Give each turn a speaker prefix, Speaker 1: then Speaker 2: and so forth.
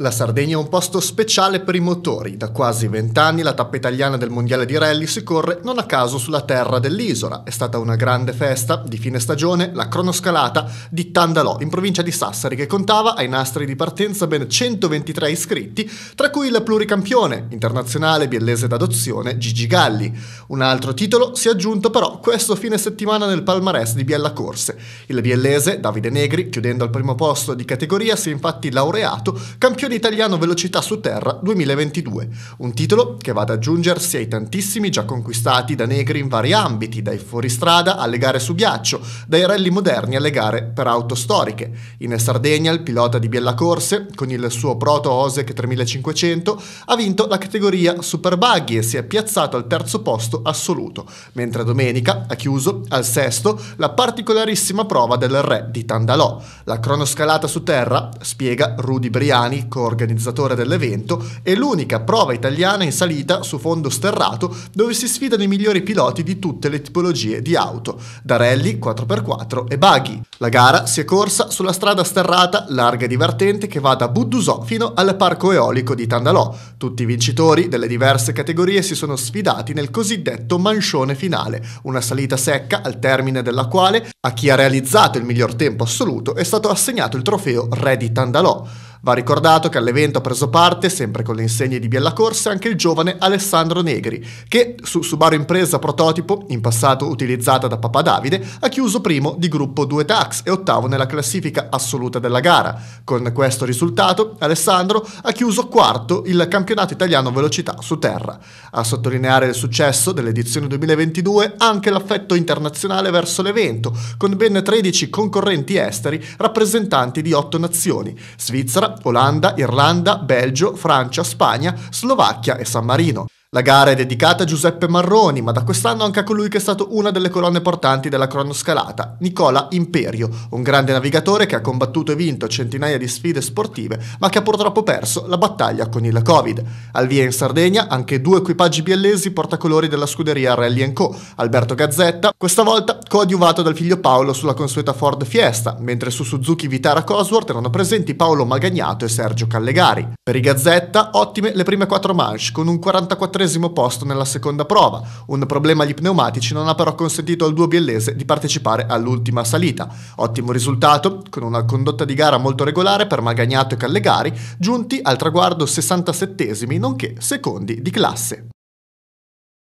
Speaker 1: La Sardegna è un posto speciale per i motori. Da quasi vent'anni la tappa italiana del Mondiale di Rally si corre non a caso sulla terra dell'isola. È stata una grande festa di fine stagione, la cronoscalata di Tandalò, in provincia di Sassari, che contava ai nastri di partenza ben 123 iscritti, tra cui il pluricampione internazionale biellese d'adozione Gigi Galli. Un altro titolo si è aggiunto però questo fine settimana nel palmarès di Biella Corse. Il biellese Davide Negri, chiudendo al primo posto di categoria, si è infatti laureato campione Campione italiano velocità su terra 2022, un titolo che va ad aggiungersi ai tantissimi già conquistati da negri in vari ambiti, dai fuoristrada alle gare su ghiaccio, dai rally moderni alle gare per auto storiche. In Sardegna il pilota di Biella Corse, con il suo proto Osec 3500, ha vinto la categoria Super Buggy e si è piazzato al terzo posto assoluto, mentre domenica ha chiuso al sesto la particolarissima prova del re di Tandalò. La cronoscalata su terra, spiega Rudy Briani, parco organizzatore dell'evento, è l'unica prova italiana in salita su fondo sterrato dove si sfidano i migliori piloti di tutte le tipologie di auto, da rally, 4x4 e buggy. La gara si è corsa sulla strada sterrata larga e divertente che va da Buddusò fino al parco eolico di Tandalò. Tutti i vincitori delle diverse categorie si sono sfidati nel cosiddetto mancione finale, una salita secca al termine della quale a chi ha realizzato il miglior tempo assoluto è stato assegnato il trofeo Re di Tandalò. Va ricordato che all'evento ha preso parte, sempre con le insegne di Biella Corsa, anche il giovane Alessandro Negri, che su Subaru Impresa prototipo, in passato utilizzata da Papa Davide, ha chiuso primo di gruppo 2 tax e ottavo nella classifica assoluta della gara. Con questo risultato, Alessandro ha chiuso quarto il campionato italiano velocità su terra. A sottolineare il successo dell'edizione 2022 anche l'affetto internazionale verso l'evento, con ben 13 concorrenti esteri rappresentanti di 8 nazioni: Svizzera, Olanda, Irlanda, Belgio, Francia, Spagna, Slovacchia e San Marino. La gara è dedicata a Giuseppe Marroni, ma da quest'anno anche a colui che è stato una delle colonne portanti della cronoscalata, Nicola Imperio, un grande navigatore che ha combattuto e vinto centinaia di sfide sportive, ma che ha purtroppo perso la battaglia con il Covid. Al via in Sardegna anche due equipaggi biellesi portacolori della scuderia Rally Co, Alberto Gazzetta, questa volta coadiuvato dal figlio Paolo sulla consueta Ford Fiesta, mentre su Suzuki Vitara Cosworth erano presenti Paolo Magagnato e Sergio Callegari. Per i Gazzetta ottime le prime quattro manche con un 44 quattresimo posto nella seconda prova. Un problema agli pneumatici non ha però consentito al duo biellese di partecipare all'ultima salita. Ottimo risultato, con una condotta di gara molto regolare per Magagnato e Callegari, giunti al traguardo 67 nonché secondi di classe.